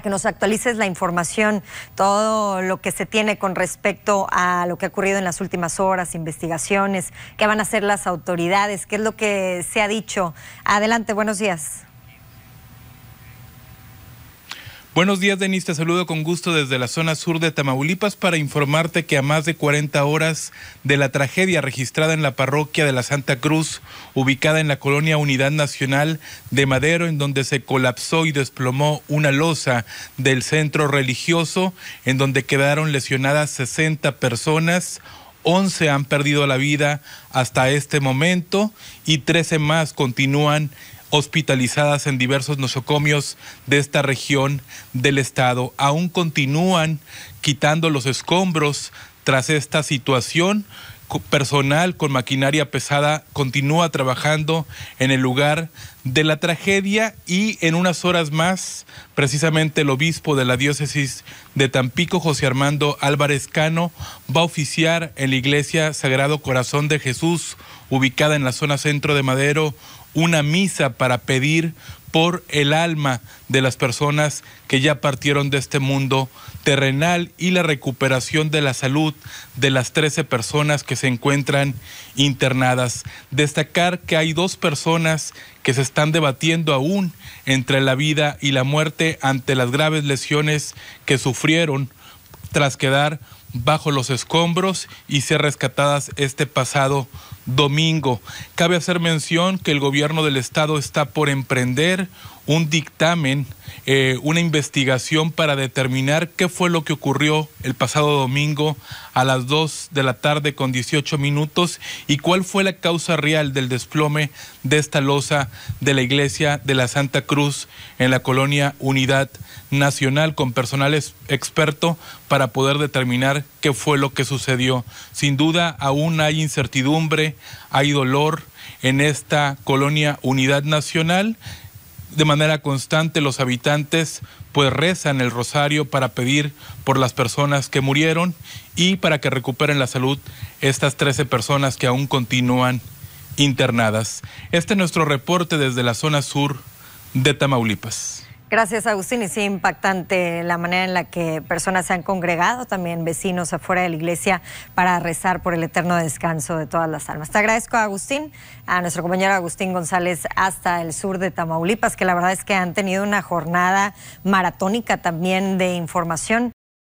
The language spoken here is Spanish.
que nos actualices la información, todo lo que se tiene con respecto a lo que ha ocurrido en las últimas horas, investigaciones, qué van a hacer las autoridades, qué es lo que se ha dicho. Adelante, buenos días. Buenos días, Denis. Te saludo con gusto desde la zona sur de Tamaulipas para informarte que a más de 40 horas de la tragedia registrada en la parroquia de la Santa Cruz, ubicada en la colonia Unidad Nacional de Madero, en donde se colapsó y desplomó una losa del centro religioso, en donde quedaron lesionadas 60 personas. 11 han perdido la vida hasta este momento y 13 más continúan hospitalizadas en diversos nosocomios de esta región del estado. Aún continúan quitando los escombros tras esta situación. Personal con maquinaria pesada continúa trabajando en el lugar de la tragedia y en unas horas más, precisamente el obispo de la diócesis de Tampico, José Armando Álvarez Cano, va a oficiar en la iglesia Sagrado Corazón de Jesús, ubicada en la zona centro de Madero, una misa para pedir por el alma de las personas que ya partieron de este mundo terrenal y la recuperación de la salud de las 13 personas que se encuentran internadas. Destacar que hay dos personas que se están debatiendo aún entre la vida y la muerte ante las graves lesiones que sufrieron tras quedar bajo los escombros y ser rescatadas este pasado domingo. Cabe hacer mención que el gobierno del estado está por emprender un dictamen, eh, una investigación para determinar qué fue lo que ocurrió el pasado domingo a las 2 de la tarde con 18 minutos y cuál fue la causa real del desplome de esta losa de la iglesia de la Santa Cruz en la colonia Unidad Nacional con personal experto para poder determinar qué fue lo que sucedió. Sin duda aún hay incertidumbre hay dolor en esta colonia Unidad Nacional. De manera constante los habitantes pues rezan el rosario para pedir por las personas que murieron y para que recuperen la salud estas 13 personas que aún continúan internadas. Este es nuestro reporte desde la zona sur de Tamaulipas. Gracias, Agustín. Y sí, impactante la manera en la que personas se han congregado, también vecinos afuera de la iglesia, para rezar por el eterno descanso de todas las almas. Te agradezco, a Agustín, a nuestro compañero Agustín González, hasta el sur de Tamaulipas, que la verdad es que han tenido una jornada maratónica también de información.